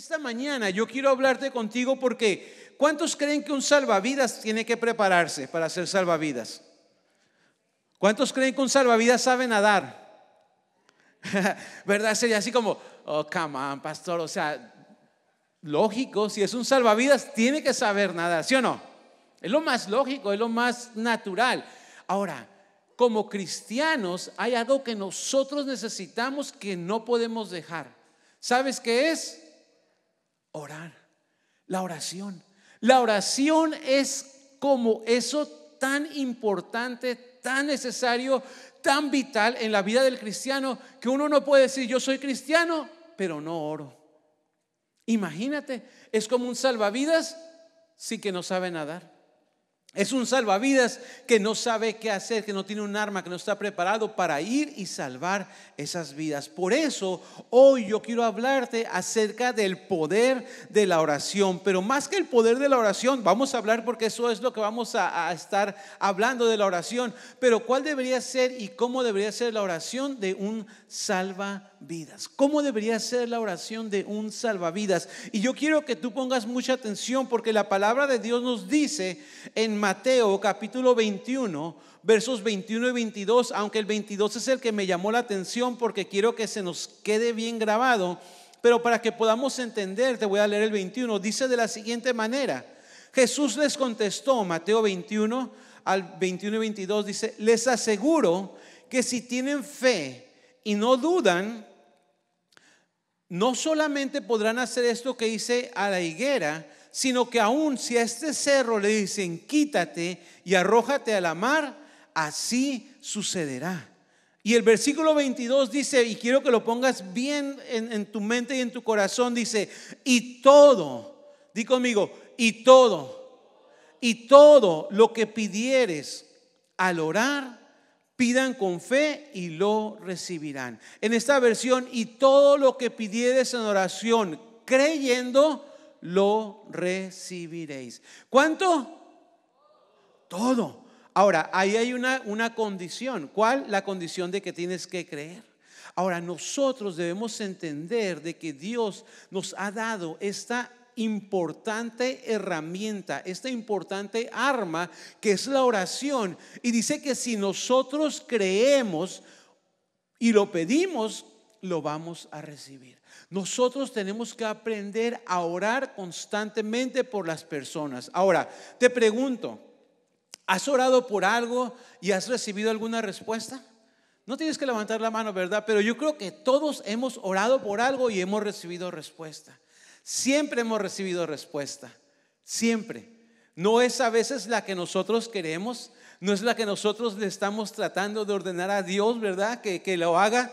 Esta mañana yo quiero hablarte contigo porque ¿cuántos creen que un salvavidas tiene que prepararse para ser salvavidas? ¿Cuántos creen que un salvavidas sabe nadar? ¿Verdad? Sería así como, oh, come on, pastor, o sea, lógico, si es un salvavidas tiene que saber nadar, ¿sí o no? Es lo más lógico, es lo más natural. Ahora, como cristianos hay algo que nosotros necesitamos que no podemos dejar. ¿Sabes qué es? Orar. La oración. La oración es como eso tan importante, tan necesario, tan vital en la vida del cristiano que uno no puede decir yo soy cristiano, pero no oro. Imagínate, es como un salvavidas sin que no sabe nadar. Es un salvavidas que no sabe qué hacer, que no tiene un arma, que no está preparado para ir y salvar esas vidas. Por eso hoy yo quiero hablarte acerca del poder de la oración. Pero más que el poder de la oración, vamos a hablar porque eso es lo que vamos a, estar hablando de la oración. Pero cuál debería ser y cómo debería ser la oración de un salvavidas vidas. ¿Cómo debería ser la oración de un salvavidas? Y yo quiero que tú pongas mucha atención porque la palabra de Dios nos dice en Mateo capítulo 21, versos 21 y 22, aunque el 22 es el que me llamó la atención porque quiero que se nos quede bien grabado, pero para que podamos entender, te voy a leer el 21, dice de la siguiente manera, Jesús les contestó, Mateo 21 al 21 y 22, dice, les aseguro que si tienen fe y no dudan, no solamente podrán hacer esto que hice a la higuera, sino que aún si a este cerro le dicen, quítate y arrójate a la mar, así sucederá. Y el versículo 22 dice, y quiero que lo pongas bien en, en tu mente y en tu corazón, dice, y todo, di conmigo, y todo, y todo lo que pidieres al orar, Pidan con fe y lo recibirán. En esta versión, y todo lo que pidieres en oración, creyendo, lo recibiréis. ¿Cuánto? Todo. Ahora, ahí hay una, una condición. ¿Cuál? La condición de que tienes que creer. Ahora, nosotros debemos entender de que Dios nos ha dado esta importante herramienta, esta importante arma que es la oración. Y dice que si nosotros creemos y lo pedimos, lo vamos a recibir. Nosotros tenemos que aprender a orar constantemente por las personas. Ahora, te pregunto, ¿has orado por algo y has recibido alguna respuesta? No tienes que levantar la mano, ¿verdad? Pero yo creo que todos hemos orado por algo y hemos recibido respuesta. Siempre hemos recibido respuesta, siempre. No es a veces la que nosotros queremos, no es la que nosotros le estamos tratando de ordenar a Dios, ¿verdad? Que, lo haga.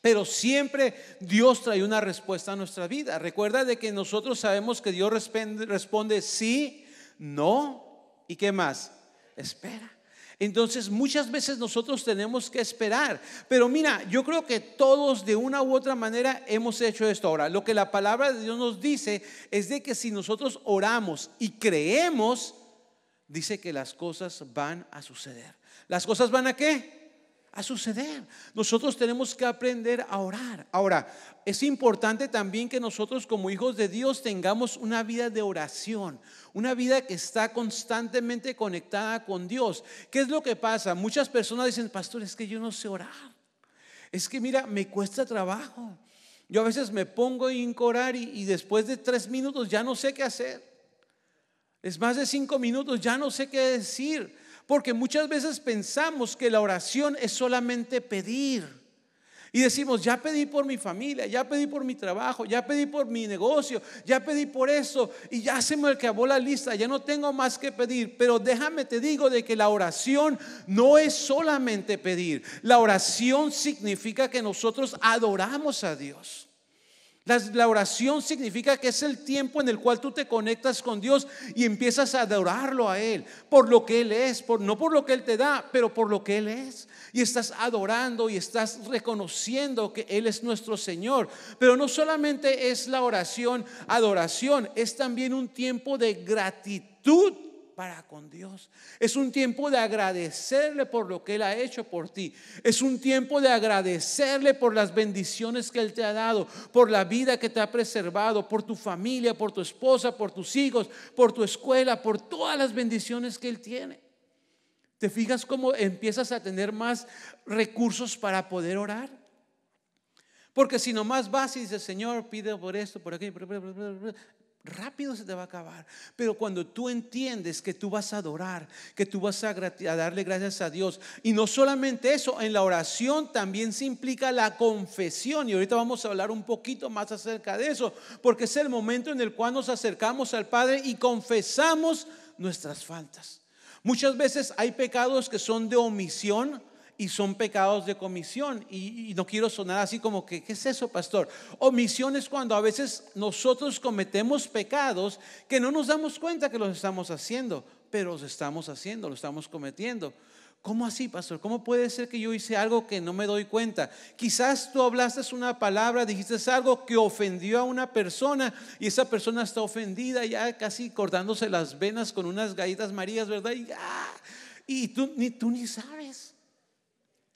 Pero siempre Dios trae una respuesta a nuestra vida. Recuerda de que nosotros sabemos que Dios responde, responde sí, no y qué más. Espera. Entonces muchas veces nosotros tenemos que esperar. Pero mira, yo creo que todos de una u otra manera hemos hecho esto. Ahora, lo que la palabra de Dios nos dice es de que si nosotros oramos y creemos, dice que las cosas van a suceder. ¿Las cosas van a qué? a suceder. Nosotros tenemos que aprender a orar. Ahora, es importante también que nosotros como hijos de Dios tengamos una vida de oración, una vida que está constantemente conectada con Dios. ¿Qué es lo que pasa? Muchas personas dicen, pastor, es que yo no sé orar. Es que mira, me cuesta trabajo. Yo a veces me pongo a orar y después de tres minutos ya no sé qué hacer. Es más de cinco minutos, ya no sé qué decir. Porque muchas veces pensamos que la oración es solamente pedir. Y decimos, ya pedí por mi familia, ya pedí por mi trabajo, ya pedí por mi negocio, ya pedí por eso, y ya se me acabó la lista, ya no tengo más que pedir. Pero déjame te digo de que la oración no es solamente pedir. La oración significa que nosotros adoramos a Dios. La, oración significa que es el tiempo en el cual tú te conectas con Dios y empiezas a adorarlo a Él por lo que Él es, por, no por lo que Él te da, pero por lo que Él es. Y estás adorando y estás reconociendo que Él es nuestro Señor. Pero no solamente es la oración, adoración, es también un tiempo de gratitud para con Dios. Es un tiempo de agradecerle por lo que Él ha hecho por ti. Es un tiempo de agradecerle por las bendiciones que Él te ha dado, por la vida que te ha preservado, por tu familia, por tu esposa, por tus hijos, por tu escuela, por todas las bendiciones que Él tiene. ¿Te fijas cómo empiezas a tener más recursos para poder orar? Porque si nomás vas y dices, Señor, pide por esto, por aquí rápido se te va a acabar. Pero cuando tú entiendes que tú vas a adorar, que tú vas a, darle gracias a Dios, y no solamente eso, en la oración también se implica la confesión, y ahorita vamos a hablar un poquito más acerca de eso, porque es el momento en el cual nos acercamos al Padre y confesamos nuestras faltas. Muchas veces hay pecados que son de omisión, y son pecados de comisión. Y, no quiero sonar así como que, ¿qué es eso, pastor? Omisión es cuando a veces nosotros cometemos pecados que no nos damos cuenta que los estamos haciendo, pero los estamos haciendo, los estamos cometiendo. ¿Cómo así, pastor? ¿Cómo puede ser que yo hice algo que no me doy cuenta? Quizás tú hablaste una palabra, dijiste algo que ofendió a una persona y esa persona está ofendida, ya casi cortándose las venas con unas galletas marías, ¿verdad? Y, ah, y tú, ni, tú ni sabes.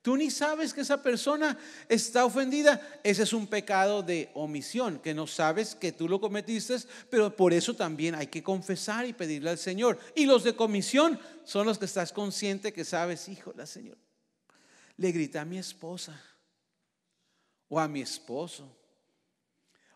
Tú ni sabes que esa persona está ofendida. Ese es un pecado de omisión, que no sabes que tú lo cometiste, pero por eso también hay que confesar y pedirle al Señor. Y los de comisión son los que estás consciente que sabes, hijo la Señor, le grité a mi esposa o a mi esposo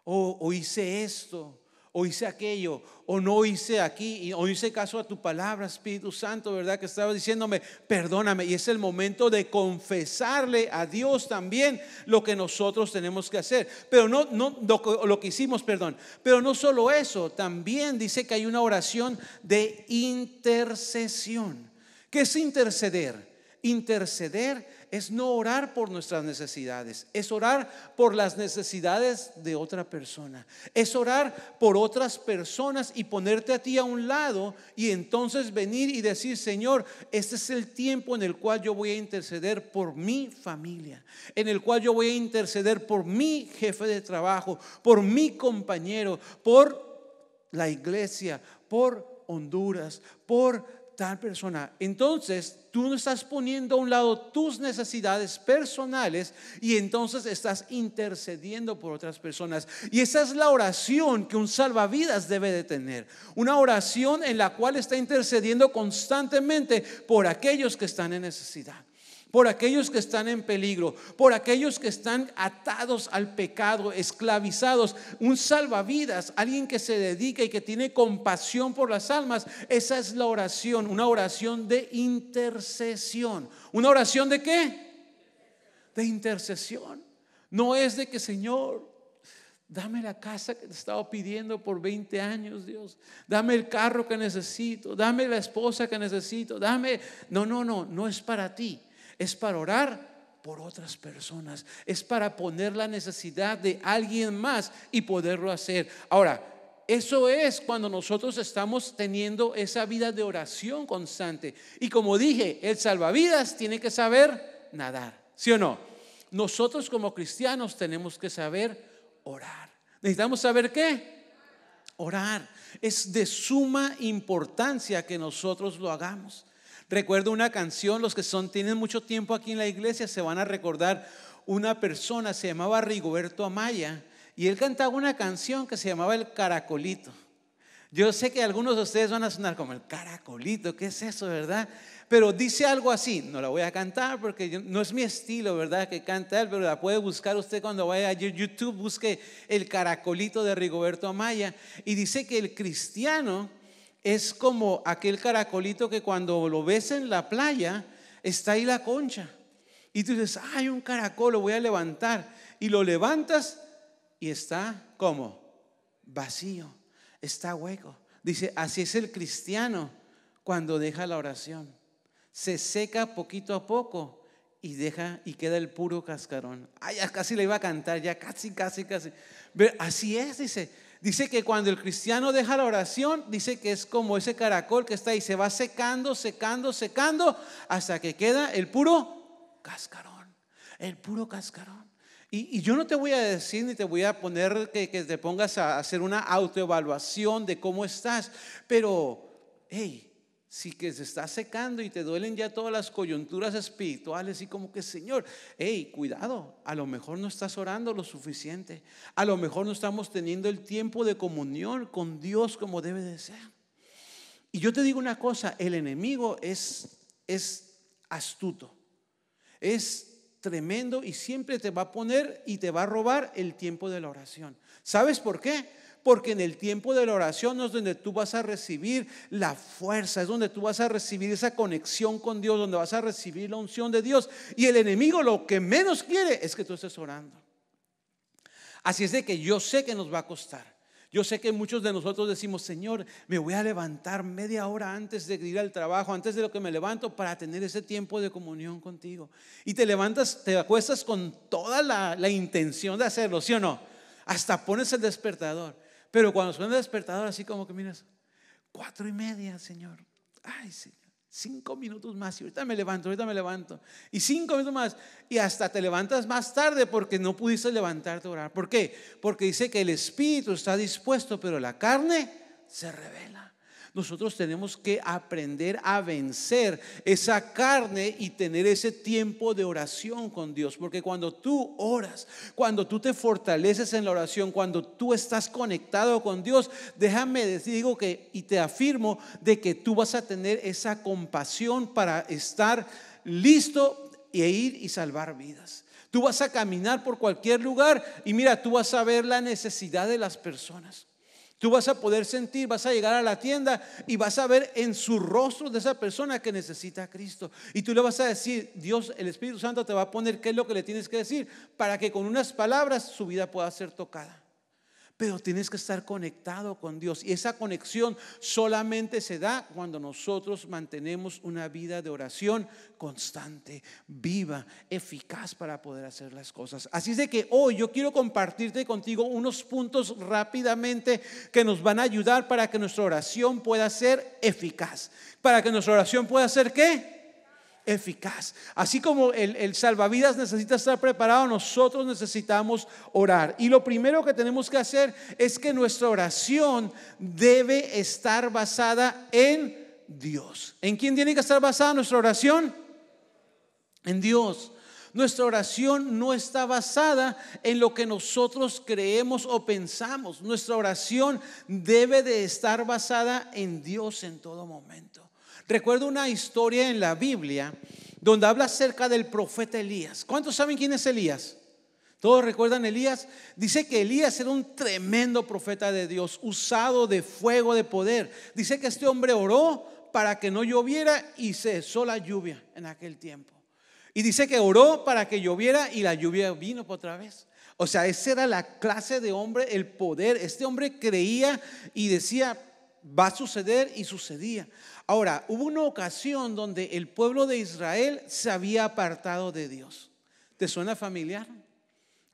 o, o hice esto o hice aquello, o no hice aquí, o hice caso a tu palabra, Espíritu Santo, ¿verdad? Que estaba diciéndome, perdóname. Y es el momento de confesarle a Dios también lo que nosotros tenemos que hacer. Pero no, no lo, que hicimos, perdón. Pero no solo eso, también dice que hay una oración de intercesión. ¿Qué es interceder? Interceder es no orar por nuestras necesidades, es orar por las necesidades de otra persona, es orar por otras personas y ponerte a ti a un lado y entonces venir y decir, Señor, este es el tiempo en el cual yo voy a interceder por mi familia, en el cual yo voy a interceder por mi jefe de trabajo, por mi compañero, por la iglesia, por Honduras, por tal persona. Entonces, tú no estás poniendo a un lado tus necesidades personales y entonces estás intercediendo por otras personas. Y esa es la oración que un salvavidas debe de tener. Una oración en la cual está intercediendo constantemente por aquellos que están en necesidad por aquellos que están en peligro, por aquellos que están atados al pecado, esclavizados. Un salvavidas, alguien que se dedica y que tiene compasión por las almas, esa es la oración, una oración de intercesión. ¿Una oración de qué? De intercesión. No es de que, Señor, Dame la casa que te estado pidiendo por 20 años, Dios. Dame el carro que necesito. Dame la esposa que necesito. Dame. No, no, no, no es para ti es para orar por otras personas, es para poner la necesidad de alguien más y poderlo hacer. Ahora, eso es cuando nosotros estamos teniendo esa vida de oración constante. Y como dije, el salvavidas tiene que saber nadar, ¿sí o no? Nosotros como cristianos tenemos que saber orar. Necesitamos saber qué? Orar. Es de suma importancia que nosotros lo hagamos. Recuerdo una canción, los que son, tienen mucho tiempo aquí en la iglesia se van a recordar una persona, se llamaba Rigoberto Amaya, y él cantaba una canción que se llamaba El Caracolito. Yo sé que algunos de ustedes van a sonar como el caracolito, ¿qué es eso, verdad? Pero dice algo así, no la voy a cantar porque no es mi estilo, ¿verdad? Que canta él, pero la puede buscar usted cuando vaya a YouTube, busque el caracolito de Rigoberto Amaya. Y dice que el cristiano es como aquel caracolito que cuando lo ves en la playa, está ahí la concha. Y tú dices, hay un caracol, lo voy a levantar. Y lo levantas y está como vacío, está hueco. Dice, así es el cristiano cuando deja la oración. Se seca poquito a poco y deja y queda el puro cascarón. Ay, casi le iba a cantar, ya casi, casi, casi. así es, dice. Dice que cuando el cristiano deja la oración, dice que es como ese caracol que está ahí, se va secando, secando, secando, hasta que queda el puro cascarón, el puro cascarón. Y, yo no te voy a decir ni te voy a poner que, que te pongas a hacer una autoevaluación de cómo estás, pero, hey, si que se está secando y te duelen ya todas las coyunturas espirituales y como que Señor, hey, cuidado, a lo mejor no estás orando lo suficiente, a lo mejor no estamos teniendo el tiempo de comunión con Dios como debe de ser. Y yo te digo una cosa, el enemigo es, es astuto, es tremendo y siempre te va a poner y te va a robar el tiempo de la oración. ¿Sabes por qué? porque en el tiempo de la oración es donde tú vas a recibir la fuerza, es donde tú vas a recibir esa conexión con Dios, donde vas a recibir la unción de Dios. Y el enemigo lo que menos quiere es que tú estés orando. Así es de que yo sé que nos va a costar. Yo sé que muchos de nosotros decimos, Señor, me voy a levantar media hora antes de ir al trabajo, antes de lo que me levanto, para tener ese tiempo de comunión contigo. Y te levantas, te acuestas con toda la, la intención de hacerlo, ¿sí o no? Hasta pones el despertador. Pero cuando suena el despertador, así como que miras, cuatro y media, Señor. Ay, Señor. Cinco minutos más y ahorita me levanto, ahorita me levanto. Y cinco minutos más. Y hasta te levantas más tarde porque no pudiste levantarte a orar. ¿Por qué? Porque dice que el espíritu está dispuesto, pero la carne se revela nosotros tenemos que aprender a vencer esa carne y tener ese tiempo de oración con Dios. Porque cuando tú oras, cuando tú te fortaleces en la oración, cuando tú estás conectado con Dios, déjame decir, y te afirmo, de que tú vas a tener esa compasión para estar listo e ir y salvar vidas. Tú vas a caminar por cualquier lugar y mira, tú vas a ver la necesidad de las personas. Tú vas a poder sentir, vas a llegar a la tienda y vas a ver en su rostro de esa persona que necesita a Cristo. Y tú le vas a decir, Dios, el Espíritu Santo te va a poner qué es lo que le tienes que decir para que con unas palabras su vida pueda ser tocada. Pero tienes que estar conectado con Dios. Y esa conexión solamente se da cuando nosotros mantenemos una vida de oración constante, viva, eficaz para poder hacer las cosas. Así es de que hoy yo quiero compartirte contigo unos puntos rápidamente que nos van a ayudar para que nuestra oración pueda ser eficaz. Para que nuestra oración pueda ser qué? eficaz. Así como el, el, salvavidas necesita estar preparado, nosotros necesitamos orar. Y lo primero que tenemos que hacer es que nuestra oración debe estar basada en Dios. ¿En quién tiene que estar basada nuestra oración? En Dios. Nuestra oración no está basada en lo que nosotros creemos o pensamos. Nuestra oración debe de estar basada en Dios en todo momento. Recuerdo una historia en la Biblia donde habla acerca del profeta Elías. ¿Cuántos saben quién es Elías? ¿Todos recuerdan Elías? Dice que Elías era un tremendo profeta de Dios, usado de fuego de poder. Dice que este hombre oró para que no lloviera y cesó la lluvia en aquel tiempo. Y dice que oró para que lloviera y la lluvia vino otra vez. O sea, esa era la clase de hombre, el poder. Este hombre creía y decía, va a suceder y sucedía. Ahora, hubo una ocasión donde el pueblo de Israel se había apartado de Dios. ¿Te suena familiar?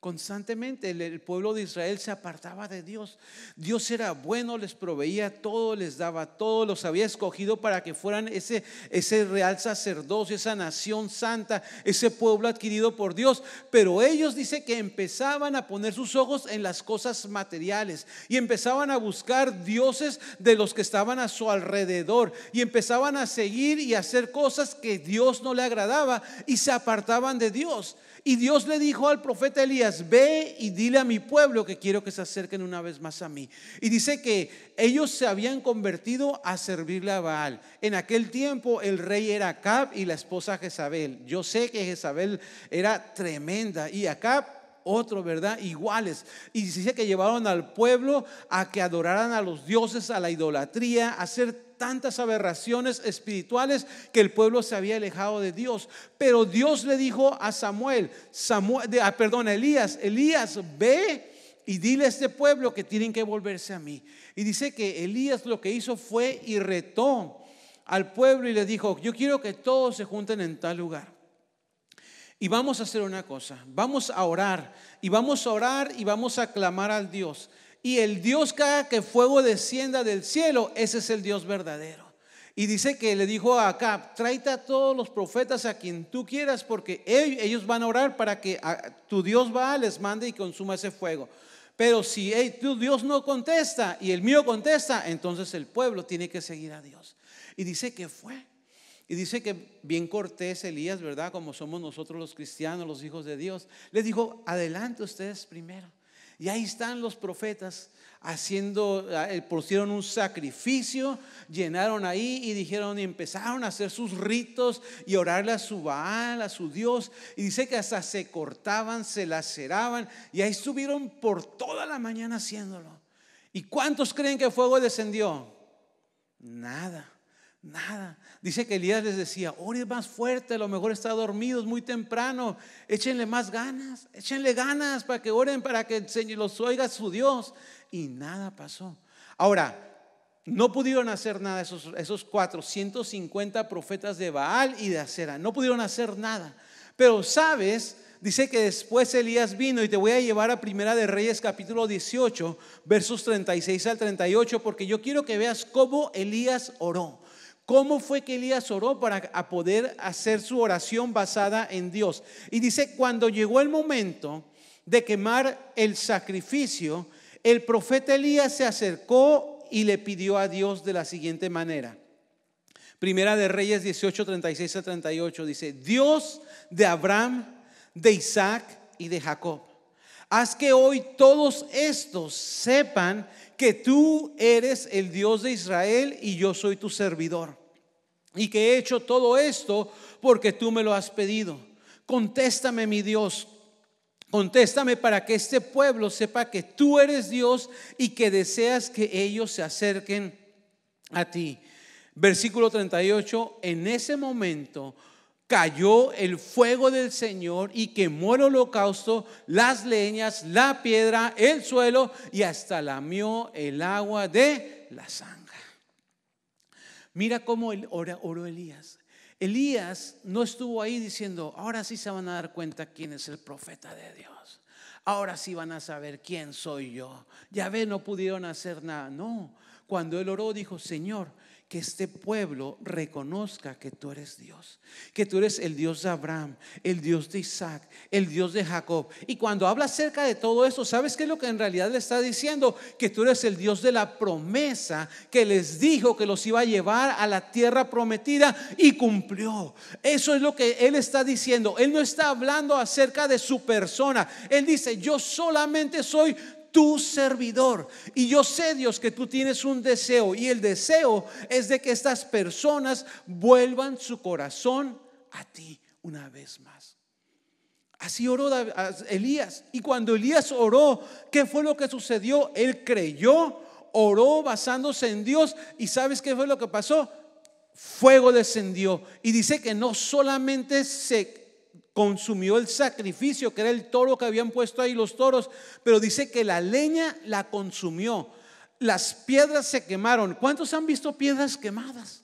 Constantemente el, pueblo de Israel se apartaba de Dios. Dios era bueno, les proveía todo, les daba todo, los había escogido para que fueran ese, ese real sacerdocio, esa nación santa, ese pueblo adquirido por Dios. Pero ellos dice que empezaban a poner sus ojos en las cosas materiales y empezaban a buscar dioses de los que estaban a su alrededor y empezaban a seguir y hacer cosas que Dios no le agradaba y se apartaban de Dios. Y Dios le dijo al profeta Elías, ve y dile a mi pueblo que quiero que se acerquen una vez más a mí. Y dice que ellos se habían convertido a servirle a Baal. En aquel tiempo el rey era Acab y la esposa Jezabel. Yo sé que Jezabel era tremenda y Acab otro, ¿verdad? Iguales. Y dice que llevaron al pueblo a que adoraran a los dioses, a la idolatría, a hacer tantas aberraciones espirituales que el pueblo se había alejado de Dios. Pero Dios le dijo a Samuel, Samuel ah, perdón, a Elías, Elías, ve y dile a este pueblo que tienen que volverse a mí. Y dice que Elías lo que hizo fue y retó al pueblo y le dijo, yo quiero que todos se junten en tal lugar. Y vamos a hacer una cosa, vamos a orar y vamos a orar y vamos a clamar al Dios. Y el Dios que haga que fuego descienda del cielo, ese es el Dios verdadero. Y dice que le dijo a Acab, tráete a todos los profetas a quien tú quieras porque ellos van a orar para que tu Dios va, les mande y consuma ese fuego. Pero si tu Dios no contesta y el mío contesta, entonces el pueblo tiene que seguir a Dios. Y dice que fue. Y dice que bien cortés Elías, ¿verdad? Como somos nosotros los cristianos, los hijos de Dios, les dijo, adelante ustedes primero. Y ahí están los profetas haciendo, ah, eh, pusieron un sacrificio, llenaron ahí y dijeron y empezaron a hacer sus ritos y orarle a su Baal, a su Dios. Y dice que hasta se cortaban, se laceraban y ahí estuvieron por toda la mañana haciéndolo. ¿Y cuántos creen que fuego descendió? Nada. Nada. Dice que Elías les decía, ore más fuerte, a lo mejor está dormido, es muy temprano, échenle más ganas, échenle ganas para que oren, para que los oiga su Dios. Y nada pasó. Ahora, no pudieron hacer nada esos, esos 450 profetas de Baal y de Acera, no pudieron hacer nada. Pero sabes, dice que después Elías vino y te voy a llevar a Primera de Reyes capítulo 18, versos 36 al 38, porque yo quiero que veas cómo Elías oró cómo fue que Elías oró para poder hacer su oración basada en Dios. Y dice, cuando llegó el momento de quemar el sacrificio, el profeta Elías se acercó y le pidió a Dios de la siguiente manera. Primera de Reyes 18, 36 a 38 dice, Dios de Abraham, de Isaac y de Jacob haz que hoy todos estos sepan que tú eres el Dios de Israel y yo soy tu servidor. Y que he hecho todo esto porque tú me lo has pedido. Contéstame, mi Dios. Contéstame para que este pueblo sepa que tú eres Dios y que deseas que ellos se acerquen a ti. Versículo 38, en ese momento cayó el fuego del Señor y quemó el holocausto, las leñas, la piedra, el suelo y hasta lamió el agua de la sangre. Mira cómo el oró Elías. Elías no estuvo ahí diciendo, ahora sí se van a dar cuenta quién es el profeta de Dios. Ahora sí van a saber quién soy yo. Ya ve, no pudieron hacer nada. No, cuando él oró dijo, Señor, que este pueblo reconozca que tú eres Dios, que tú eres el Dios de Abraham, el Dios de Isaac, el Dios de Jacob. Y cuando habla acerca de todo eso, ¿sabes qué es lo que en realidad le está diciendo? Que tú eres el Dios de la promesa que les dijo que los iba a llevar a la tierra prometida y cumplió. Eso es lo que él está diciendo. Él no está hablando acerca de su persona. Él dice, yo solamente soy tu servidor. Y yo sé, Dios, que tú tienes un deseo y el deseo es de que estas personas vuelvan su corazón a ti una vez más. Así oró Elías. Y cuando Elías oró, ¿qué fue lo que sucedió? Él creyó, oró basándose en Dios. ¿Y sabes qué fue lo que pasó? Fuego descendió. Y dice que no solamente se consumió el sacrificio, que era el toro que habían puesto ahí los toros, pero dice que la leña la consumió, las piedras se quemaron. ¿Cuántos han visto piedras quemadas?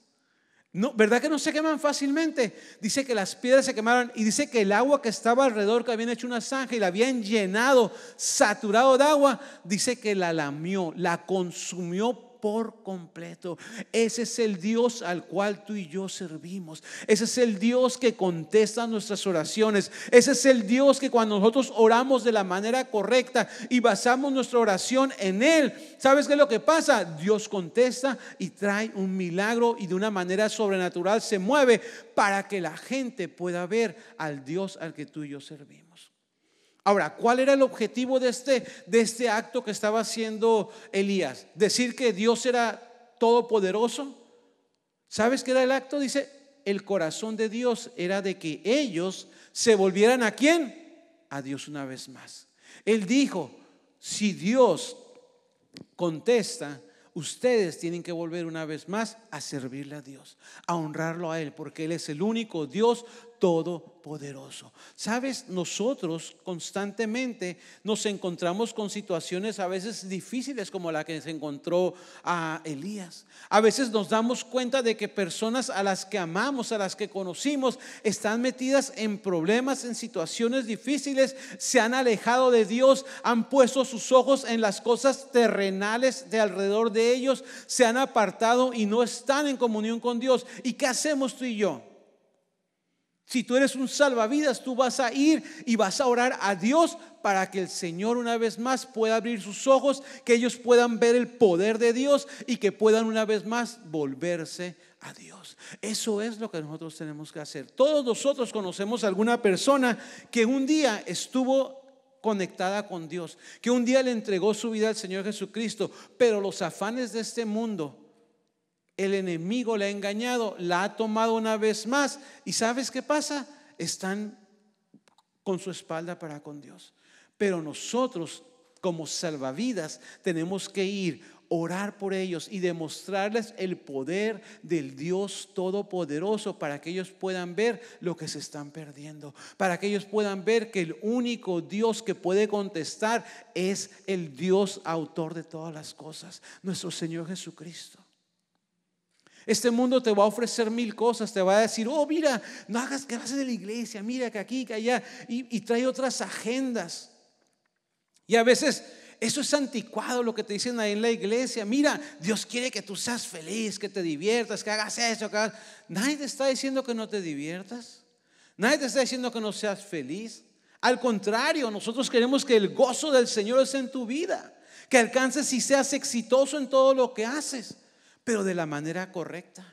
No, ¿Verdad que no se queman fácilmente? Dice que las piedras se quemaron y dice que el agua que estaba alrededor, que habían hecho una zanja y la habían llenado, saturado de agua, dice que la lamió, la consumió por completo. Ese es el Dios al cual tú y yo servimos. Ese es el Dios que contesta nuestras oraciones. Ese es el Dios que cuando nosotros oramos de la manera correcta y basamos nuestra oración en Él, ¿sabes qué es lo que pasa? Dios contesta y trae un milagro y de una manera sobrenatural se mueve para que la gente pueda ver al Dios al que tú y yo servimos. Ahora, ¿cuál era el objetivo de este, de este acto que estaba haciendo Elías? ¿Decir que Dios era todopoderoso? ¿Sabes qué era el acto? Dice, el corazón de Dios era de que ellos se volvieran a quién? A Dios una vez más. Él dijo, si Dios contesta, ustedes tienen que volver una vez más a servirle a Dios, a honrarlo a Él, porque Él es el único Dios todopoderoso. Sabes, nosotros constantemente nos encontramos con situaciones a veces difíciles como la que se encontró a Elías. A veces nos damos cuenta de que personas a las que amamos, a las que conocimos, están metidas en problemas, en situaciones difíciles, se han alejado de Dios, han puesto sus ojos en las cosas terrenales de alrededor de ellos, se han apartado y no están en comunión con Dios. ¿Y qué hacemos tú y yo? Si tú eres un salvavidas, tú vas a ir y vas a orar a Dios para que el Señor una vez más pueda abrir sus ojos, que ellos puedan ver el poder de Dios y que puedan una vez más volverse a Dios. Eso es lo que nosotros tenemos que hacer. Todos nosotros conocemos alguna persona que un día estuvo conectada con Dios, que un día le entregó su vida al Señor Jesucristo, pero los afanes de este mundo, el enemigo la ha engañado, la ha tomado una vez más. ¿Y sabes qué pasa? Están con su espalda para con Dios. Pero nosotros, como salvavidas, tenemos que ir, orar por ellos y demostrarles el poder del Dios Todopoderoso para que ellos puedan ver lo que se están perdiendo, para que ellos puedan ver que el único Dios que puede contestar es el Dios autor de todas las cosas, nuestro Señor Jesucristo. Este mundo te va a ofrecer mil cosas, te va a decir, oh, mira, no hagas gracias de la iglesia, mira que aquí, que allá, y, y trae otras agendas. Y a veces eso es anticuado lo que te dicen ahí en la iglesia. Mira, Dios quiere que tú seas feliz, que te diviertas, que hagas eso, que hagas... Nadie te está diciendo que no te diviertas. Nadie te está diciendo que no seas feliz. Al contrario, nosotros queremos que el gozo del Señor esté en tu vida, que alcances y seas exitoso en todo lo que haces pero de la manera correcta,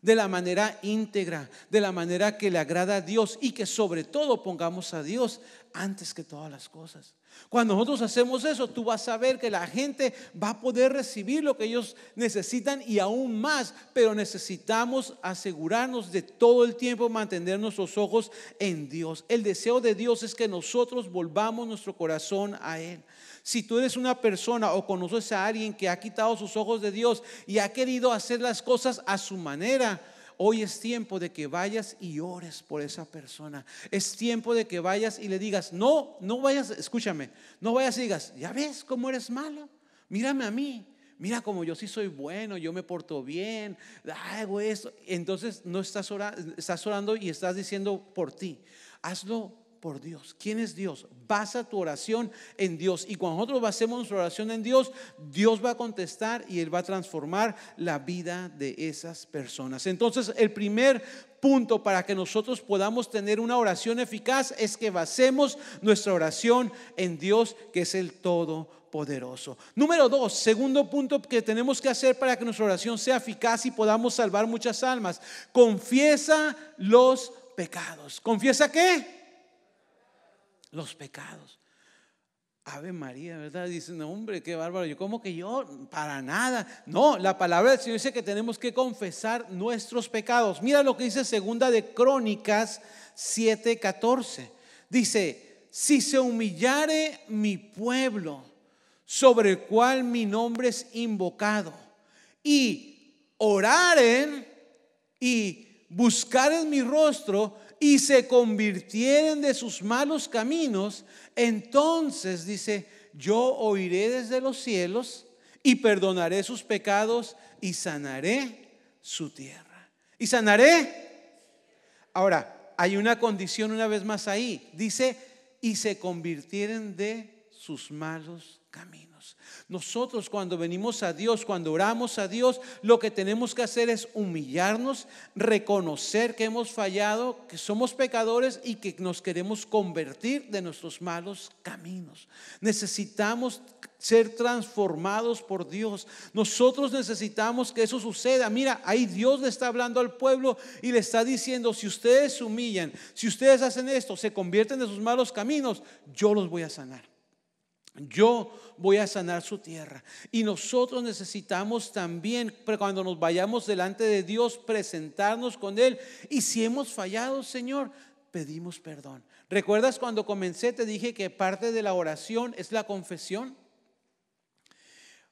de la manera íntegra, de la manera que le agrada a Dios y que sobre todo pongamos a Dios antes que todas las cosas. Cuando nosotros hacemos eso, tú vas a ver que la gente va a poder recibir lo que ellos necesitan y aún más, pero necesitamos asegurarnos de todo el tiempo mantener nuestros ojos en Dios. El deseo de Dios es que nosotros volvamos nuestro corazón a Él. Si tú eres una persona o conoces a alguien que ha quitado sus ojos de Dios y ha querido hacer las cosas a su manera, Hoy es tiempo de que vayas y ores por esa persona. Es tiempo de que vayas y le digas, no, no vayas, escúchame, no vayas y digas, ya ves cómo eres malo, mírame a mí, mira como yo sí soy bueno, yo me porto bien, hago esto. Entonces no estás orando, estás orando y estás diciendo por ti. Hazlo por Dios. ¿Quién es Dios? Basa tu oración en Dios. Y cuando nosotros basemos nuestra oración en Dios, Dios va a contestar y Él va a transformar la vida de esas personas. Entonces, el primer punto para que nosotros podamos tener una oración eficaz es que basemos nuestra oración en Dios, que es el Todopoderoso. Número dos, segundo punto que tenemos que hacer para que nuestra oración sea eficaz y podamos salvar muchas almas. Confiesa los pecados. ¿Confiesa qué? los pecados. Ave María, ¿verdad? Dicen, no, hombre, qué bárbaro. Yo, ¿cómo que yo? Para nada. No, la palabra del Señor dice que tenemos que confesar nuestros pecados. Mira lo que dice segunda de Crónicas 7:14. Dice, si se humillare mi pueblo, sobre el cual mi nombre es invocado, y oraren y buscaren mi rostro, y se convirtieren de sus malos caminos, entonces dice, yo oiré desde los cielos y perdonaré sus pecados y sanaré su tierra. ¿Y sanaré? Ahora, hay una condición una vez más ahí. Dice, y se convirtieren de sus malos caminos. Nosotros cuando venimos a Dios, cuando oramos a Dios, lo que tenemos que hacer es humillarnos, reconocer que hemos fallado, que somos pecadores y que nos queremos convertir de nuestros malos caminos. Necesitamos ser transformados por Dios. Nosotros necesitamos que eso suceda. Mira, ahí Dios le está hablando al pueblo y le está diciendo, si ustedes se humillan, si ustedes hacen esto, se convierten de sus malos caminos, yo los voy a sanar. Yo voy a sanar su tierra. Y nosotros necesitamos también, cuando nos vayamos delante de Dios, presentarnos con Él. Y si hemos fallado, Señor, pedimos perdón. ¿Recuerdas cuando comencé te dije que parte de la oración es la confesión?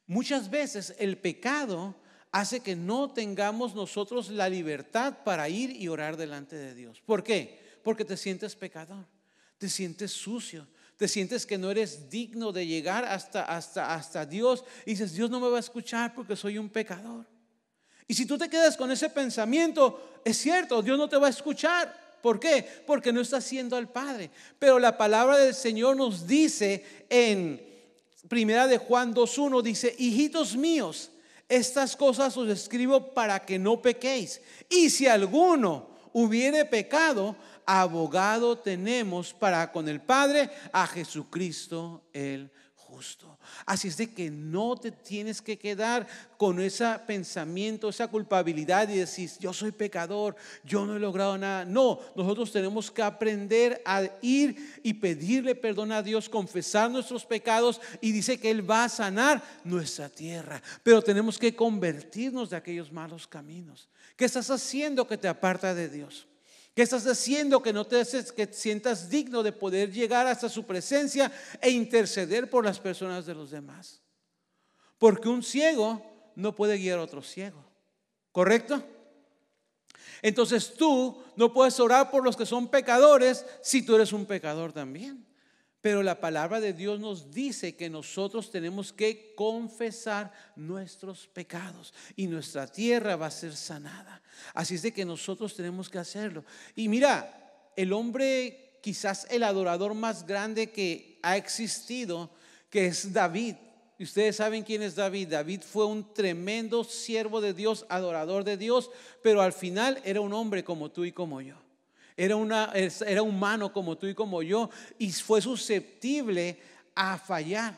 Muchas veces el pecado hace que no tengamos nosotros la libertad para ir y orar delante de Dios. ¿Por qué? Porque te sientes pecador, te sientes sucio, te sientes que no eres digno de llegar hasta, hasta, hasta Dios y dices, Dios no me va a escuchar porque soy un pecador. Y si tú te quedas con ese pensamiento, es cierto, Dios no te va a escuchar. ¿Por qué? Porque no está siendo al Padre. Pero la palabra del Señor nos dice en Primera de Juan 2.1, dice, hijitos míos, estas cosas os escribo para que no pequéis. Y si alguno hubiere pecado, abogado tenemos para con el Padre a Jesucristo el justo. Así es de que no te tienes que quedar con ese pensamiento, esa culpabilidad y decir, yo soy pecador, yo no he logrado nada. No, nosotros tenemos que aprender a ir y pedirle perdón a Dios, confesar nuestros pecados y dice que Él va a sanar nuestra tierra. Pero tenemos que convertirnos de aquellos malos caminos. ¿Qué estás haciendo que te aparta de Dios? ¿Qué estás haciendo que no te haces, que sientas digno de poder llegar hasta su presencia e interceder por las personas de los demás? Porque un ciego no puede guiar a otro ciego, ¿correcto? Entonces tú no puedes orar por los que son pecadores si tú eres un pecador también. Pero la palabra de Dios nos dice que nosotros tenemos que confesar nuestros pecados y nuestra tierra va a ser sanada. Así es de que nosotros tenemos que hacerlo. Y mira, el hombre, quizás el adorador más grande que ha existido, que es David. Y ustedes saben quién es David. David fue un tremendo siervo de Dios, adorador de Dios, pero al final era un hombre como tú y como yo era, una, era humano como tú y como yo, y fue susceptible a fallar.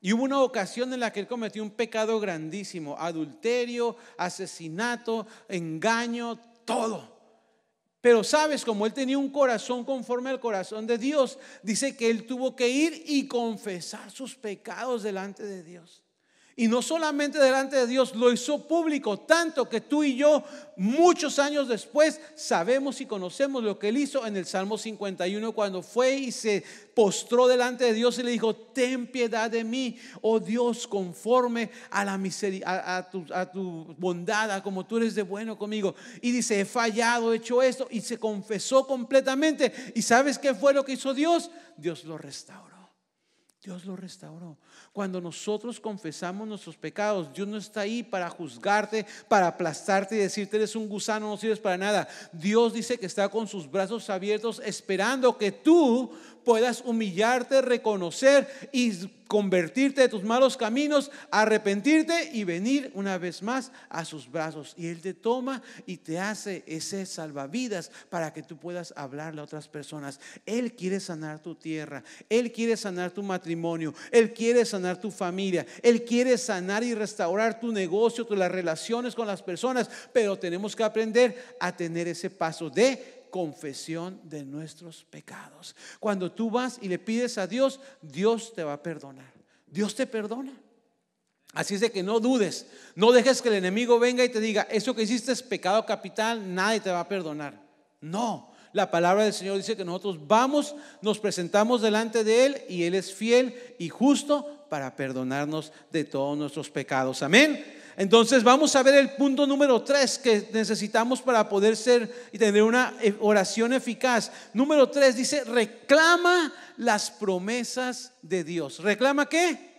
Y hubo una ocasión en la que él cometió un pecado grandísimo, adulterio, asesinato, engaño, todo. Pero sabes, como él tenía un corazón conforme al corazón de Dios, dice que él tuvo que ir y confesar sus pecados delante de Dios. Y no solamente delante de Dios, lo hizo público, tanto que tú y yo, muchos años después, sabemos y conocemos lo que él hizo en el Salmo 51, cuando fue y se postró delante de Dios y le dijo, ten piedad de mí, oh Dios, conforme a, la miseria, a, tu, a tu bondad, a como tú eres de bueno conmigo. Y dice, he fallado, he hecho esto, y se confesó completamente. ¿Y sabes qué fue lo que hizo Dios? Dios lo restauró. Dios lo restauró. Cuando nosotros confesamos nuestros pecados, Dios no está ahí para juzgarte, para aplastarte y decirte eres un gusano, no sirves para nada. Dios dice que está con sus brazos abiertos esperando que tú puedas humillarte, reconocer y convertirte de tus malos caminos, arrepentirte y venir una vez más a sus brazos. Y Él te toma y te hace ese salvavidas para que tú puedas hablarle a otras personas. Él quiere sanar tu tierra, Él quiere sanar tu matrimonio, Él quiere sanar tu familia, Él quiere sanar y restaurar tu negocio, las relaciones con las personas, pero tenemos que aprender a tener ese paso de confesión de nuestros pecados. Cuando tú vas y le pides a Dios, Dios te va a perdonar. Dios te perdona. Así es de que no dudes, no dejes que el enemigo venga y te diga, eso que hiciste es pecado capital, nadie te va a perdonar. No, la palabra del Señor dice que nosotros vamos, nos presentamos delante de Él y Él es fiel y justo para perdonarnos de todos nuestros pecados. Amén. Entonces vamos a ver el punto número tres que necesitamos para poder ser y tener una eh, oración eficaz. Número tres dice, reclama las promesas de Dios. ¿Reclama qué?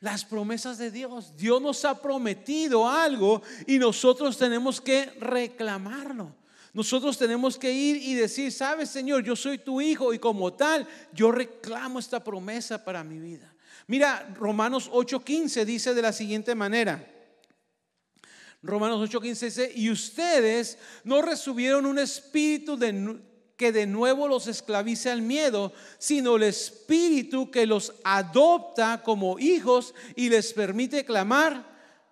las promesas de Dios. Dios nos ha prometido algo y nosotros tenemos que reclamarlo. Nosotros tenemos que ir y decir, sabes Señor, yo soy tu hijo y como tal, yo reclamo esta promesa para mi vida. Mira, Romanos 8:15 dice de la siguiente manera. Romanos 8:15 dice, y ustedes no recibieron un espíritu que de nuevo los esclavice al miedo, sino el espíritu que los adopta como hijos y les permite clamar,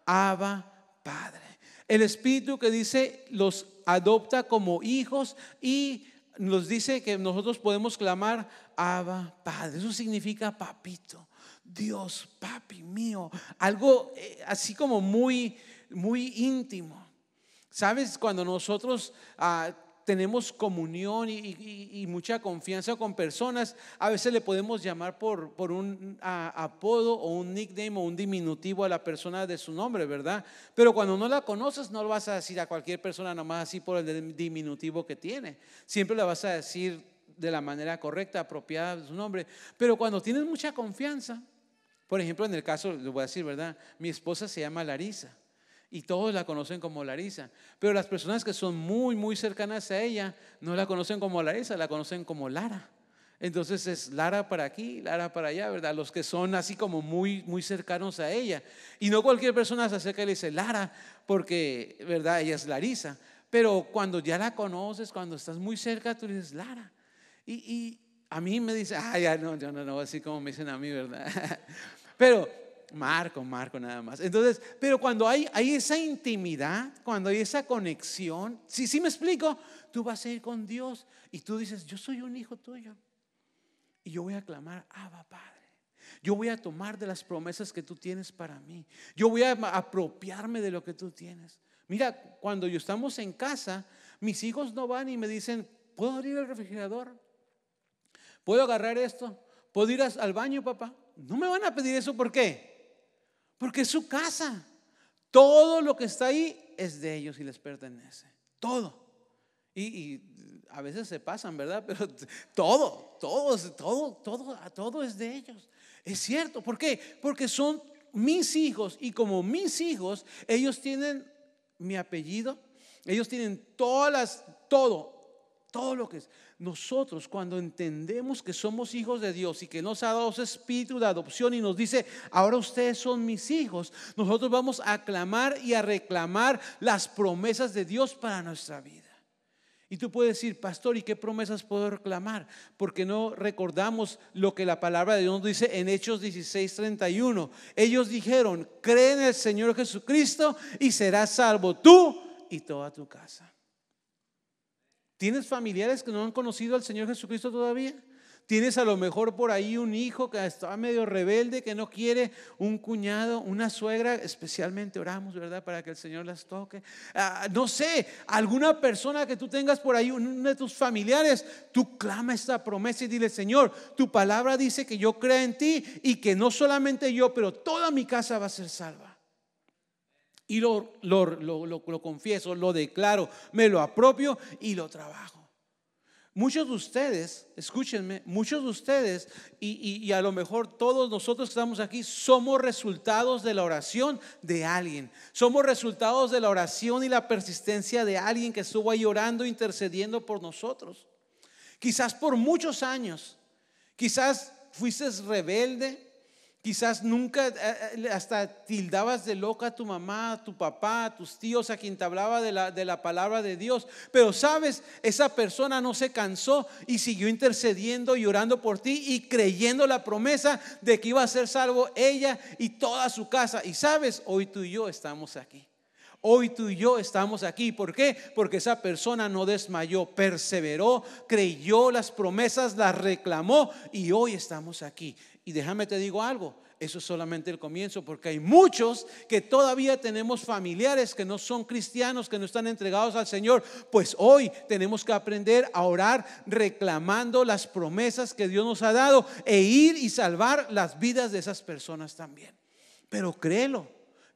Abba Padre. El espíritu que dice los adopta como hijos y nos dice que nosotros podemos clamar Abba Padre. Eso significa papito. Dios, papi mío, algo eh, así como muy, muy íntimo. Sabes, cuando nosotros ah, tenemos comunión y, mucha confianza con personas, a veces le podemos llamar por, por un apodo o un nickname o un diminutivo a la persona de su nombre, ¿verdad? Pero cuando no la conoces, no lo vas a decir a cualquier persona nomás así por el diminutivo que tiene. Siempre la vas a decir de la manera correcta, apropiada de su nombre. Pero cuando tienes mucha confianza, por ejemplo, en el caso, le voy a decir, ¿verdad? Mi esposa se llama Larisa y todos la conocen como Larisa, pero las personas que son muy, muy cercanas a ella no la conocen como Larisa, la conocen como Lara. Entonces es Lara para aquí, Lara para allá, ¿verdad? Los que son así como muy, muy cercanos a ella. Y no cualquier persona se acerca y le dice Lara, porque, ¿verdad? Ella es Larisa. Pero cuando ya la conoces, cuando estás muy cerca, tú le dices Lara. Y, y, a mí me dice, ah, ya no, yo no, no, así como me dicen a mí, ¿verdad? Pero Marco, Marco nada más. Entonces, pero cuando hay, esa intimidad, cuando hay esa conexión, si ¿sí, sí me explico, tú vas a ir con Dios y tú dices, yo soy un hijo tuyo. Y yo voy a clamar, Abba Padre. Yo voy a tomar de las promesas que tú tienes para mí. Yo voy a apropiarme de lo que tú tienes. Mira, cuando yo estamos en casa, mis hijos no van y me dicen, ¿puedo abrir el refrigerador? ¿Puedo agarrar esto? ¿Puedo ir al baño, papá? No me van a pedir eso, ¿por qué? Porque es su casa. Todo lo que está ahí es de ellos y les pertenece. Todo. Y, a veces se pasan, ¿verdad? Pero todo, todo, todo, todo, todo es de ellos. Es cierto. ¿Por qué? Porque son mis hijos y como mis hijos, ellos tienen mi apellido, ellos tienen todas las, todo, todo lo que es nosotros cuando entendemos que somos hijos de Dios y que nos ha dado ese espíritu de adopción y nos dice, ahora ustedes son mis hijos, nosotros vamos a clamar y a reclamar las promesas de Dios para nuestra vida. Y tú puedes decir, pastor, ¿y qué promesas puedo reclamar? Porque no recordamos lo que la palabra de Dios dice en Hechos 16:31. Ellos dijeron, cree en el Señor Jesucristo y serás salvo tú y toda tu casa. ¿Tienes familiares que no han conocido al Señor Jesucristo todavía? Tienes a lo mejor por ahí un hijo que está medio rebelde, que no quiere, un cuñado, una suegra, especialmente oramos, ¿verdad? Para que el Señor las toque. Ah, no sé, alguna persona que tú tengas por ahí, uno de tus familiares, tú clama esta promesa y dile, Señor, tu palabra dice que yo creo en ti y que no solamente yo, pero toda mi casa va a ser salva. Y lo, confieso, lo declaro, me lo apropio y lo trabajo. Muchos de ustedes, escúchenme, muchos de ustedes, y, y a lo mejor todos nosotros que estamos aquí, somos resultados de la oración de alguien. Somos resultados de la oración y la persistencia de alguien que estuvo ahí orando, intercediendo por nosotros. Quizás por muchos años, quizás fuiste rebelde, Quizás nunca eh, eh, hasta tildabas de loca a tu mamá, a tu papá, a tus tíos, a quien te hablaba de la, de la palabra de Dios. Pero sabes, esa persona no se cansó y siguió intercediendo y orando por ti y creyendo la promesa de que iba a ser salvo ella y toda su casa. Y sabes, hoy tú y yo estamos aquí. Hoy tú y yo estamos aquí. ¿Por qué? Porque esa persona no desmayó, perseveró, creyó las promesas, las reclamó y hoy estamos aquí. Y déjame te digo algo, eso es solamente el comienzo, porque hay muchos que todavía tenemos familiares que no son cristianos, que no están entregados al Señor. Pues hoy tenemos que aprender a orar reclamando las promesas que Dios nos ha dado e ir y salvar las vidas de esas personas también. Pero créelo,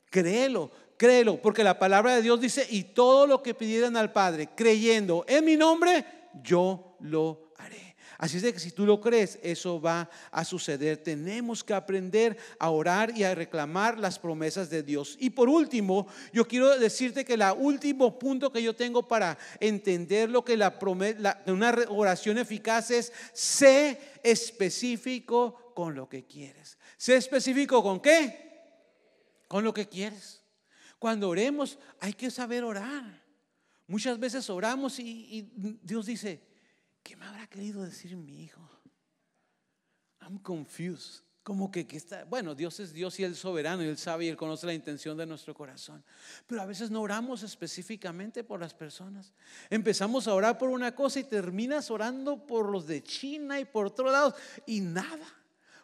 créelo, créelo, porque la palabra de Dios dice, y todo lo que pidieran al Padre, creyendo en mi nombre, yo lo haré. Así es de que si tú lo crees, eso va a suceder. Tenemos que aprender a orar y a reclamar las promesas de Dios. Y por último, yo quiero decirte que el último punto que yo tengo para entender lo que la, de una oración eficaz es, sé específico con lo que quieres. Sé específico con qué? Con lo que quieres. Cuando oremos hay que saber orar. Muchas veces oramos y, Dios dice, ¿qué me habrá querido decir mi hijo? I'm confused. Como que, está, bueno, Dios es Dios y Él es soberano y Él sabe y Él conoce la intención de nuestro corazón. Pero a veces no oramos específicamente por las personas. Empezamos a orar por una cosa y terminas orando por los de China y por otro lado y nada.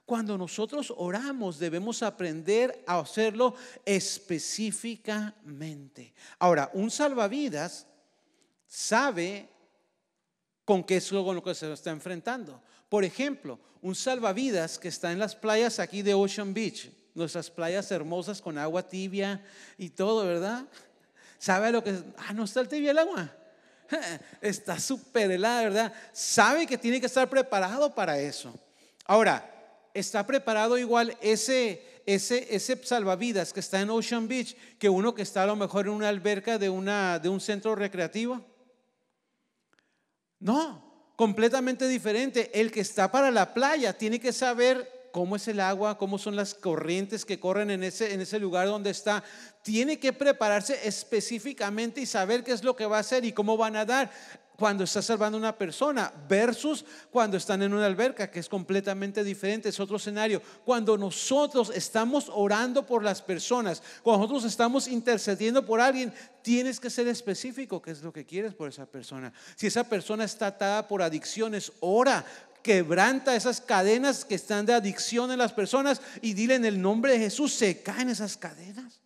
Cuando nosotros oramos debemos aprender a hacerlo específicamente. Ahora, un salvavidas sabe con qué es con lo que se está enfrentando. Por ejemplo, un salvavidas que está en las playas aquí de Ocean Beach, nuestras playas hermosas con agua tibia y todo, ¿verdad? Sabe lo que es? ah, no está el tibia el agua. Está súper helada, ¿verdad? Sabe que tiene que estar preparado para eso. Ahora, está preparado igual ese, ese, ese salvavidas que está en Ocean Beach que uno que está a lo mejor en una alberca de, una, de un centro recreativo? No, completamente diferente. El que está para la playa tiene que saber cómo es el agua, cómo son las corrientes que corren en ese, en ese lugar donde está. Tiene que prepararse específicamente y saber qué es lo que va a hacer y cómo van a nadar cuando estás salvando a una persona versus cuando están en una alberca, que es completamente diferente, es otro escenario. Cuando nosotros estamos orando por las personas, cuando nosotros estamos intercediendo por alguien, tienes que ser específico, qué es lo que quieres por esa persona. Si esa persona está atada por adicciones, ora quebranta esas cadenas que están de adicción en las personas y dile en el nombre de Jesús, se caen esas cadenas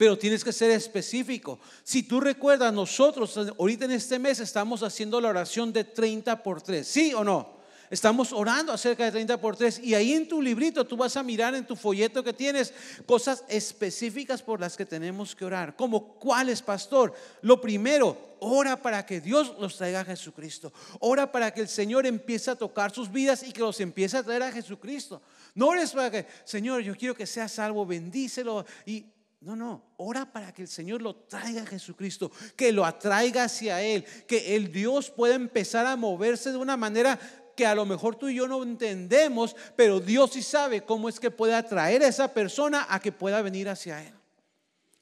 pero tienes que ser específico. Si tú recuerdas, nosotros ahorita en este mes estamos haciendo la oración de 30 por 3, ¿sí o no? Estamos orando acerca de 30 por 3 y ahí en tu librito tú vas a mirar en tu folleto que tienes cosas específicas por las que tenemos que orar, como es pastor. Lo primero, ora para que Dios los traiga a Jesucristo. Ora para que el Señor empiece a tocar sus vidas y que los empiece a traer a Jesucristo. No ores para que, Señor, yo quiero que sea salvo, bendícelo y no, no, ora para que el Señor lo traiga a Jesucristo, que lo atraiga hacia Él, que el Dios pueda empezar a moverse de una manera que a lo mejor tú y yo no entendemos, pero Dios sí sabe cómo es que puede atraer a esa persona a que pueda venir hacia Él.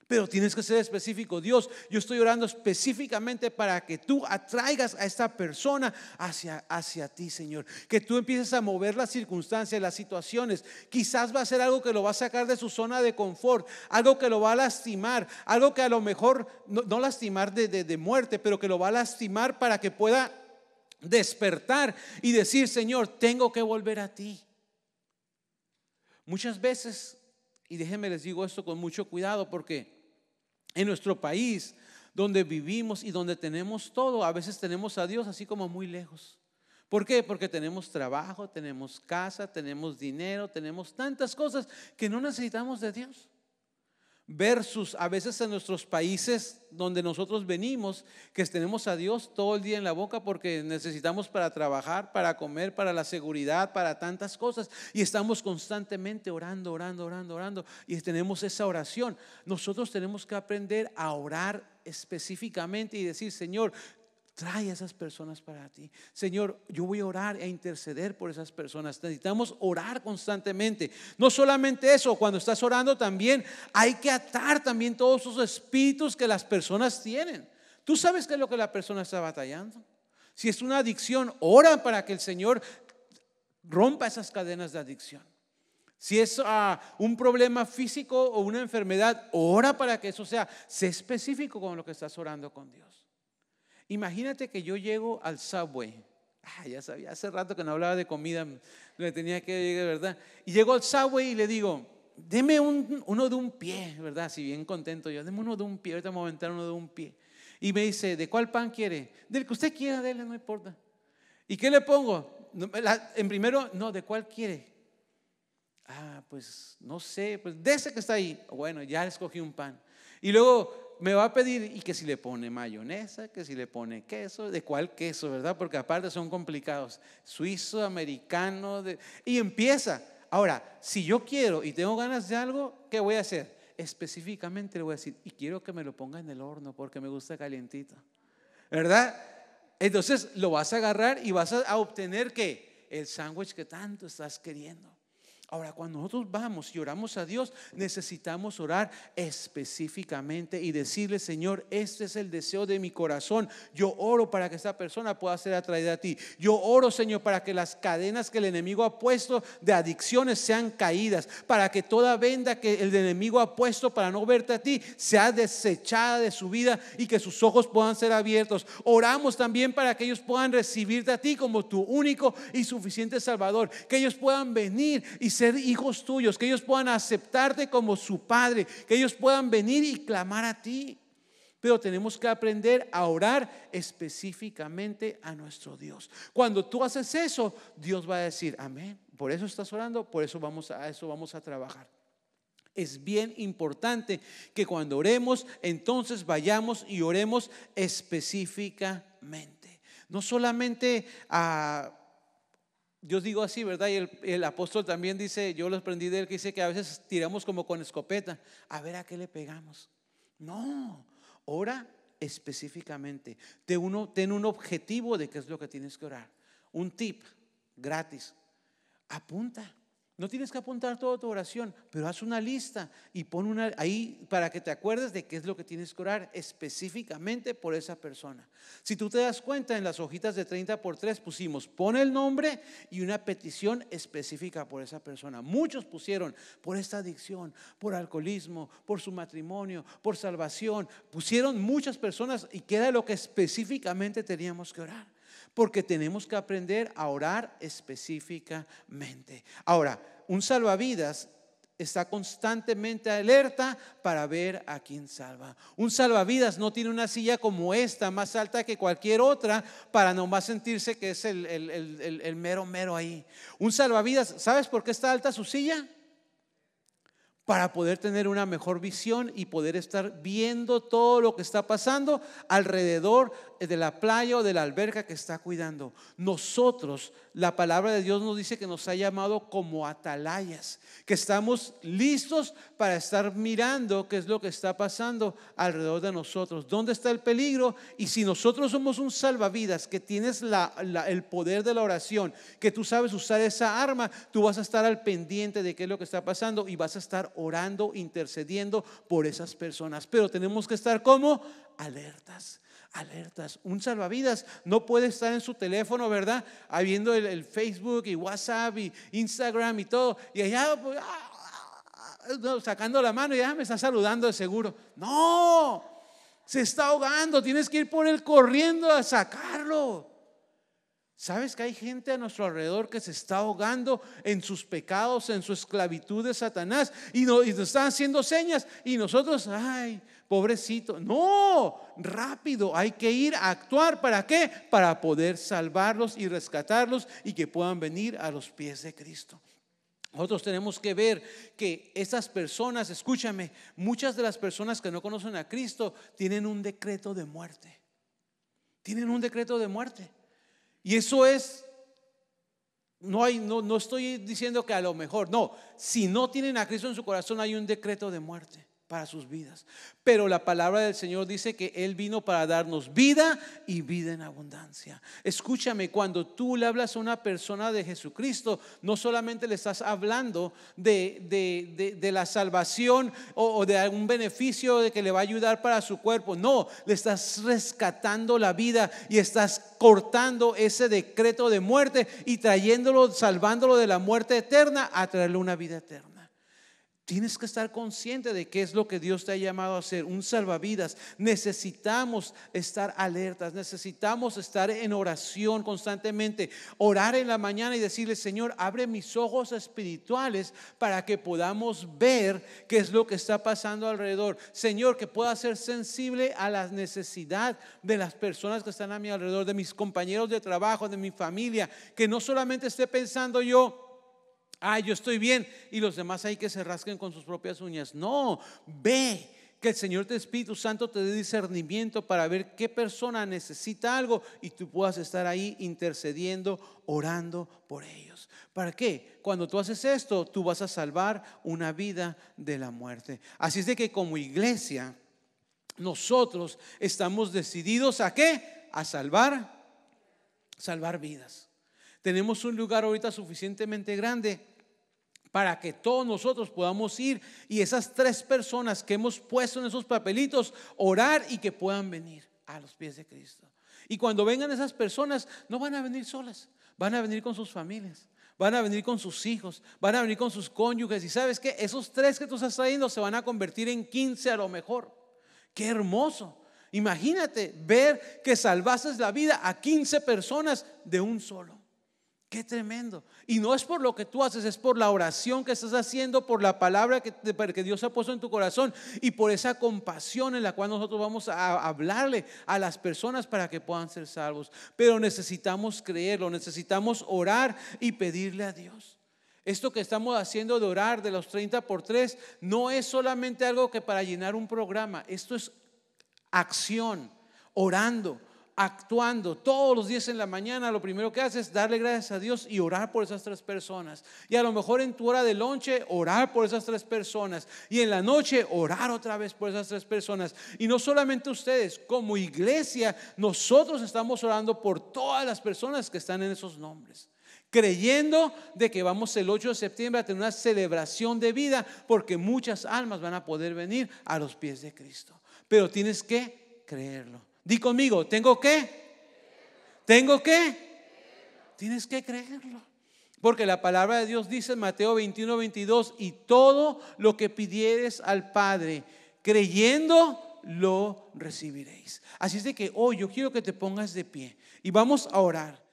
Pero tienes que ser específico. Dios, yo estoy orando específicamente para que tú atraigas a esta persona hacia, hacia ti, Señor. Que tú empieces a mover las circunstancias, las situaciones. Quizás va a ser algo que lo va a sacar de su zona de confort, algo que lo va a lastimar, algo que a lo mejor, no, lastimar de, de muerte, pero que lo va a lastimar para que pueda despertar y decir, Señor, tengo que volver a ti. Muchas veces, y déjenme les digo esto con mucho cuidado porque en nuestro país, donde vivimos y donde tenemos todo, a veces tenemos a Dios así como muy lejos. ¿Por qué? Porque tenemos trabajo, tenemos casa, tenemos dinero, tenemos tantas cosas que no necesitamos de Dios versus a veces en nuestros países donde nosotros venimos, que tenemos a Dios todo el día en la boca porque necesitamos para trabajar, para comer, para la seguridad, para tantas cosas, y estamos constantemente orando, orando, orando, orando, y tenemos esa oración. Nosotros tenemos que aprender a orar específicamente y decir, Señor, Trae a esas personas para ti. Señor, yo voy a orar e interceder por esas personas. Necesitamos orar constantemente. No solamente eso, cuando estás orando también hay que atar también todos esos espíritus que las personas tienen. Tú sabes qué es lo que la persona está batallando. Si es una adicción, ora para que el Señor rompa esas cadenas de adicción. Si es ah, un problema físico o una enfermedad, ora para que eso sea. Sé específico con lo que estás orando con Dios. Imagínate que yo llego al Subway. Ah, ya sabía, hace rato que no hablaba de comida, le tenía que llegar, ¿verdad? Y llego al Subway y le digo, deme uno de un pie, ¿verdad? Si bien contento yo, deme uno de un pie, ahorita a aventar uno de un pie. Y me dice, ¿de cuál pan quiere? Del que usted quiera, él, no importa. ¿Y qué le pongo? en primero, no, ¿de cuál quiere? Ah, pues no sé, pues de ese que está ahí. Bueno, ya escogí un pan. Y luego, me va a pedir y que si le pone mayonesa, que si le pone queso, de cuál queso, ¿verdad? Porque aparte son complicados, suizo, americano, y empieza. Ahora, si yo quiero y tengo ganas de algo, ¿qué voy a hacer? Específicamente le voy a decir, y quiero que me lo ponga en el horno porque me gusta calientito, ¿verdad? Entonces lo vas a agarrar y vas a obtener que el sándwich que tanto estás queriendo. Ahora, cuando nosotros vamos y oramos a Dios, necesitamos orar específicamente y decirle, Señor, este es el deseo de mi corazón. Yo oro para que esta persona pueda ser atraída a ti. Yo oro, Señor, para que las cadenas que el enemigo ha puesto de adicciones sean caídas, para que toda venda que el enemigo ha puesto para no verte a ti sea desechada de su vida y que sus ojos puedan ser abiertos. Oramos también para que ellos puedan recibirte a ti como tu único y suficiente Salvador, que ellos puedan venir y ser hijos tuyos, que ellos puedan aceptarte como su Padre, que ellos puedan venir y clamar a ti. Pero tenemos que aprender a orar específicamente a nuestro Dios. Cuando tú haces eso, Dios va a decir, amén. Por eso estás orando, por eso vamos a, eso vamos a trabajar. Es bien importante que cuando oremos, entonces vayamos y oremos específicamente. No solamente a yo digo así, ¿verdad? Y el, apóstol también dice, yo lo aprendí de él, que dice que a veces tiramos como con escopeta, a ver a qué le pegamos. No, ora específicamente. uno, ten un objetivo de qué es lo que tienes que orar. Un tip gratis. Apunta. No tienes que apuntar toda tu oración, pero haz una lista y pon una ahí para que te acuerdes de qué es lo que tienes que orar específicamente por esa persona. Si tú te das cuenta, en las hojitas de 30 por 3 pusimos, pon el nombre y una petición específica por esa persona. Muchos pusieron por esta adicción, por alcoholismo, por su matrimonio, por salvación. Pusieron muchas personas y queda lo que específicamente teníamos que orar porque tenemos que aprender a orar específicamente. Ahora, un salvavidas está constantemente alerta para ver a quién salva. Un salvavidas no tiene una silla como esta, más alta que cualquier otra, para nomás sentirse que es el, el mero mero ahí. Un salvavidas, ¿sabes por qué está alta su silla? para poder tener una mejor visión y poder estar viendo todo lo que está pasando alrededor de la playa o de la alberca que está cuidando. Nosotros, la palabra de Dios nos dice que nos ha llamado como atalayas, que estamos listos para estar mirando qué es lo que está pasando alrededor de nosotros, dónde está el peligro y si nosotros somos un salvavidas, que tienes el poder de la oración, que tú sabes usar esa arma, tú vas a estar al pendiente de qué es lo que está pasando y vas a estar orando, intercediendo por esas personas. Pero tenemos que estar como alertas alertas. Un salvavidas no puede estar en su teléfono, ¿verdad? Habiendo el, Facebook y WhatsApp y Instagram y todo. Y allá pues, ah, ah, ah, sacando la mano y ya me está saludando de seguro. No, se está ahogando, tienes que ir por él corriendo a sacarlo. ¿Sabes que hay gente a nuestro alrededor que se está ahogando en sus pecados, en su esclavitud de Satanás y, nos están haciendo señas y nosotros, ay, pobrecito. No, rápido, hay que ir a actuar. ¿Para qué? Para poder salvarlos y rescatarlos y que puedan venir a los pies de Cristo. Nosotros tenemos que ver que esas personas, escúchame, muchas de las personas que no conocen a Cristo tienen un decreto de muerte. Tienen un decreto de muerte. Y eso es, no, hay, no, no estoy diciendo que a lo mejor, no, si no tienen a Cristo en su corazón hay un decreto de muerte para sus vidas. Pero la palabra del Señor dice que Él vino para darnos vida y vida en abundancia. Escúchame, cuando tú le hablas a una persona de Jesucristo, no solamente le estás hablando de, la salvación o, o de algún beneficio de que le va a ayudar para su cuerpo, no, le estás rescatando la vida y estás cortando ese decreto de muerte y trayéndolo, salvándolo de la muerte eterna a traerle una vida eterna. Tienes que estar consciente de qué es lo que Dios te ha llamado a hacer, un salvavidas. Necesitamos estar alertas, necesitamos estar en oración constantemente, orar en la mañana y decirle, Señor, abre mis ojos espirituales para que podamos ver qué es lo que está pasando alrededor. Señor, que pueda ser sensible a la necesidad de las personas que están a mi alrededor, de mis compañeros de trabajo, de mi familia, que no solamente esté pensando yo, ah, yo estoy bien y los demás hay que se rasquen con sus propias uñas. No, ve que el Señor te Espíritu Santo te dé discernimiento para ver qué persona necesita algo y tú puedas estar ahí intercediendo, orando por ellos. ¿Para qué? Cuando tú haces esto, tú vas a salvar una vida de la muerte. Así es de que como iglesia, nosotros estamos decididos a qué? A salvar, salvar vidas. Tenemos un lugar ahorita suficientemente grande para que todos nosotros podamos ir y esas tres personas que hemos puesto en esos papelitos, orar y que puedan venir a los pies de Cristo. Y cuando vengan esas personas, no van a venir solas, van a venir con sus familias, van a venir con sus hijos, van a venir con sus cónyuges. Y sabes que esos tres que tú estás trayendo se van a convertir en 15 a lo mejor. Qué hermoso. Imagínate ver que salvases la vida a 15 personas de un solo. Qué tremendo. Y no es por lo que tú haces, es por la oración que estás haciendo, por la palabra que, Dios ha puesto en tu corazón y por esa compasión en la cual nosotros vamos a hablarle a las personas para que puedan ser salvos. Pero necesitamos creerlo, necesitamos orar y pedirle a Dios. Esto que estamos haciendo de orar de los 30 por 3 no es solamente algo que para llenar un programa, esto es acción, orando actuando todos los días en la mañana, lo primero que haces es darle gracias a Dios y orar por esas tres personas. Y a lo mejor en tu hora de lonche, orar por esas tres personas. Y en la noche, orar otra vez por esas tres personas. Y no solamente ustedes, como iglesia, nosotros estamos orando por todas las personas que están en esos nombres creyendo de que vamos el 8 de septiembre a tener una celebración de vida, porque muchas almas van a poder venir a los pies de Cristo. Pero tienes que creerlo. Di conmigo, ¿tengo qué? ¿Tengo qué? Tienes que creerlo. Porque la palabra de Dios dice en Mateo 21, 22, y todo lo que pidieres al Padre, creyendo, lo recibiréis. Así es de que hoy yo quiero que te pongas de pie y vamos a orar.